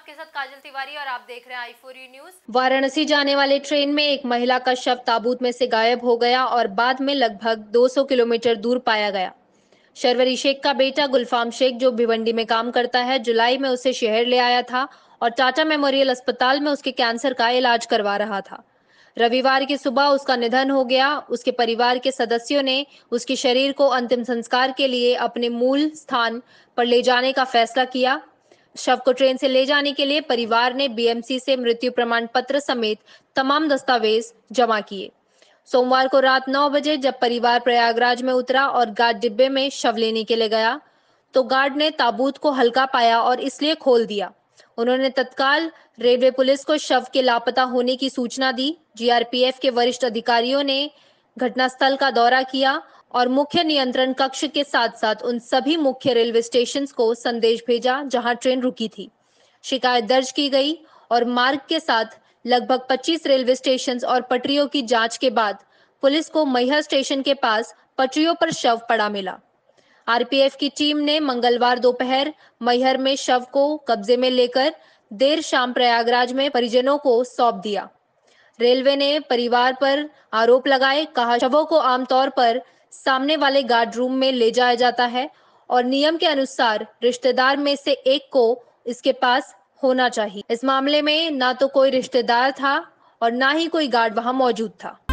आपके साथ काजल तिवारी और आप देख रहे हैं I four U news Varanasi जाने वाले ट्रेन में एक महिला का शव ताबूत में से गायब हो गया और बाद में लगभग 200 किलोमीटर दूर पाया गया शर्वरी शेख का बेटा गुलफाम शेख जो भिवंडी में काम करता है जुलाई में उसे शहर ले आया था और टाटा मेमोरियल अस्पताल में उसके कैंसर का इलाज करवा रहा था रविवार की सुबह उसका निधन हो गया उसके परिवार के सदस्यों ने उसके शरीर को अंतिम संस्कार के लिए अपने मूल स्थान पर ले जाने का फैसला किया शव को ट्रेन से ले जाने के लिए परिवार ने बीएमसी से मृत्यु प्रमाण पत्र समेत तमाम दस्तावेज जमा किए सोमवार को रात नौ बजे जब परिवार प्रयागराज में उतरा और गार्ड डिब्बे में शव लेने के लिए गया तो गार्ड ने ताबूत को हल्का पाया और इसलिए खोल दिया उन्होंने तत्काल रेलवे पुलिस को शव के लापता होने की सूचना दी जीआरपीएफ के वरिष्ठ अधिकारियों ने घटनास्थल का दौरा किया और मुख्य नियंत्रण कक्ष के साथ साथ उन सभी मुख्य रेलवे स्टेशन को संदेश भेजा जहां ट्रेन रुकी थी शिकायत दर्ज की गई और मार्ग के साथ लगभग 25 रेलवे स्टेशन और पटरियों की जांच के बाद पुलिस को मैहर स्टेशन के पास पटरियों पर शव पड़ा मिला आरपीएफ की टीम ने मंगलवार दोपहर मैहर में शव को कब्जे में लेकर देर शाम प्रयागराज में परिजनों को सौंप दिया रेलवे ने परिवार पर आरोप लगाए कहा शवों को आमतौर पर सामने वाले गार्ड रूम में ले जाया जाता है और नियम के अनुसार रिश्तेदार में से एक को इसके पास होना चाहिए इस मामले में ना तो कोई रिश्तेदार था और ना ही कोई गार्ड वहां मौजूद था